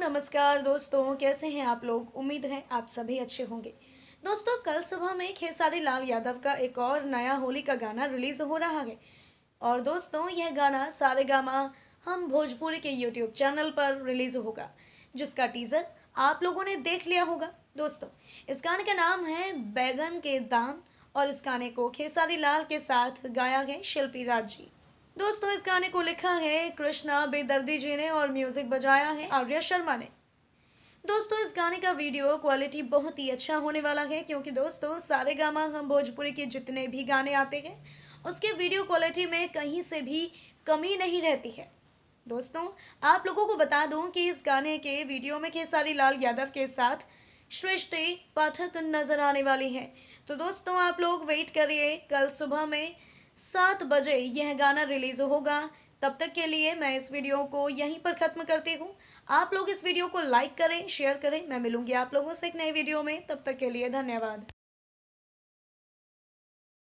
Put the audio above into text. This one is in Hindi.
नमस्कार दोस्तों कैसे हैं आप लोग उम्मीद है आप सभी अच्छे होंगे दोस्तों कल सुबह में खेसारी लाल यादव का एक और नया होली का गाना रिलीज हो रहा है और दोस्तों यह गाना सारे गामा हम भोजपुरी के यूट्यूब चैनल पर रिलीज होगा जिसका टीजर आप लोगों ने देख लिया होगा दोस्तों इस गाने का नाम है बैगन के दाम और इस गाने को खेसारी लाल के साथ गाया है शिल्पी राज जी दोस्तों इस गाने को लिखा है कृष्णा बेदर्दी जी ने और म्यूजिक बजाया है आर्या शर्मा ने दोस्तों इस गाने का वीडियो क्वालिटी बहुत ही अच्छा होने वाला है क्योंकि दोस्तों सारे गामा हम भोजपुरी के जितने भी गाने आते हैं उसके वीडियो क्वालिटी में कहीं से भी कमी नहीं रहती है दोस्तों आप लोगों को बता दूं कि इस गाने के वीडियो में खेसारी लाल यादव के साथ श्रेष्ठ पाठक नजर आने वाली हैं तो दोस्तों आप लोग वेट करिए कल सुबह में सात बजे यह गाना रिलीज होगा तब तक के लिए मैं इस वीडियो को यहीं पर ख़त्म करती हूँ आप लोग इस वीडियो को लाइक करें शेयर करें मैं मिलूंगी आप लोगों से एक नई वीडियो में तब तक के लिए धन्यवाद